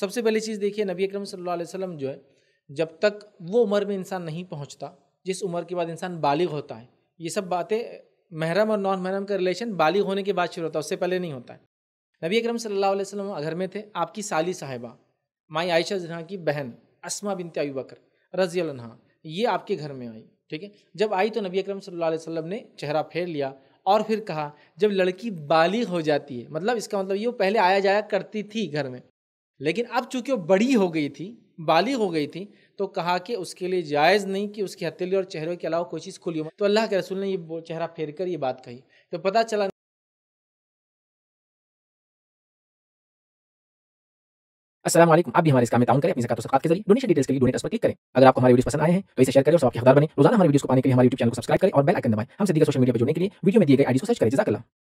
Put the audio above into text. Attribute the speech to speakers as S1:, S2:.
S1: सबसे पहली चीज़ देखिए नबी अक्रम सल्लल्लाहु जो है जब तक वो उम्र में इंसान नहीं पहुँचता जिस उम्र के बाद इंसान बालिग होता है ये सब बातें महरम और नॉन महरम का रिलेशन बालिग होने के बाद शुरू होता है उससे पहले नहीं होता है नबी अकरम सल्लल्लाहु वसम घर में थे आपकी साली साहिबा माई आयशा जहाँ की बहन असमा बिनते अबी बकर रजी ये आपके घर में आई ठीक है जब आई तो नबी अक्रम सल्लल्लाहु अलैहि ने चेहरा फेर लिया और फिर कहा जब लड़की बालिग हो जाती है मतलब इसका मतलब ये वो पहले आया जाया करती थी घर में लेकिन अब चूंकि वो बड़ी हो गई थी बाली हो गई थी तो कहा कि उसके लिए जायज़ नहीं कि
S2: उसकी हथेली और चेहरे के अलावा कोई चीज़ खुली हो तो अल्लाह के रसूल ने ये चेहरा फेर कर ये बात कही तो पता चला
S3: असलम आप भी हमारे इस काम में ताउन करें अपनी जकात सकात के जरिए डोनेशन डिटेल्स के लिए डोनेट पर क्लिक करें अगर आपको हमारी वीडियो पसंद आए हैं तो इसे शेयर करें और सबके हकदार बने रोजाना हमारे वीडियो को पाने के लिए हमारे यूट्यूब चैनल को सब्सक्राइब करें और बेल आइकन दबाएं हमसे दीगर सोशल मीडिया पर जुड़ने के लिए वीडियो में दिए गए आईडी को सर्च करें जजाकला